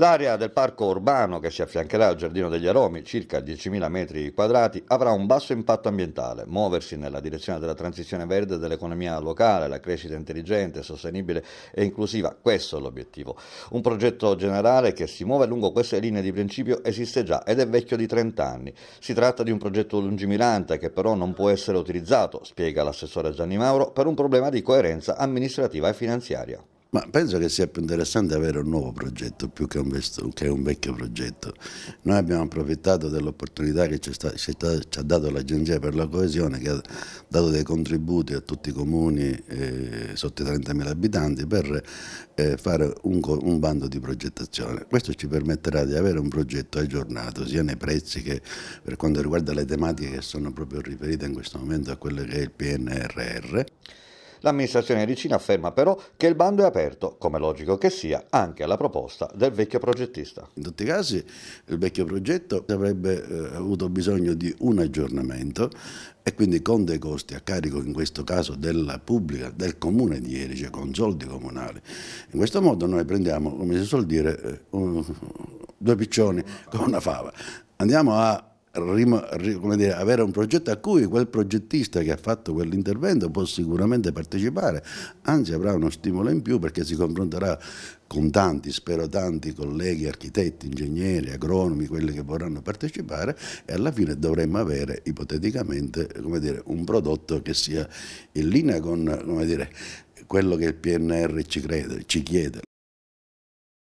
L'area del parco urbano che si affiancherà al Giardino degli Aromi, circa 10.000 metri quadrati, avrà un basso impatto ambientale. Muoversi nella direzione della transizione verde dell'economia locale, la crescita intelligente, sostenibile e inclusiva, questo è l'obiettivo. Un progetto generale che si muove lungo queste linee di principio esiste già ed è vecchio di 30 anni. Si tratta di un progetto lungimirante che però non può essere utilizzato, spiega l'assessore Gianni Mauro, per un problema di coerenza amministrativa e finanziaria. Ma penso che sia più interessante avere un nuovo progetto più che un, che un vecchio progetto. Noi abbiamo approfittato dell'opportunità che ci, ci, sta, ci, ha dato l'Agenzia per la coesione, che ha dato dei contributi a tutti i comuni eh, sotto i 30.000 abitanti per eh, fare un, un, bando di progettazione. Questo ci permetterà di avere un progetto aggiornato sia nei prezzi che per quanto riguarda le tematiche che sono proprio riferite in questo momento a quelle che è il PNRR. L'amministrazione ricina afferma però che il bando è aperto, come logico che sia, anche alla proposta del vecchio progettista. In tutti i casi il vecchio progetto avrebbe eh, avuto bisogno di un aggiornamento e quindi con dei costi a carico in questo caso della pubblica, del comune di Erice, cioè con soldi comunali. In questo modo noi prendiamo, come si suol dire, eh, un, due piccioni con una fava. Andiamo a dire, avere un progetto a cui quel progettista che ha fatto quell'intervento può sicuramente partecipare, anzi avrà uno stimolo in più perché si confronterà con tanti, spero tanti colleghi, architetti, ingegneri, agronomi, quelli che vorranno partecipare e alla fine dovremmo avere ipoteticamente dire, un prodotto che sia in linea con dire, quello che il PNR ci, crede, ci chiede.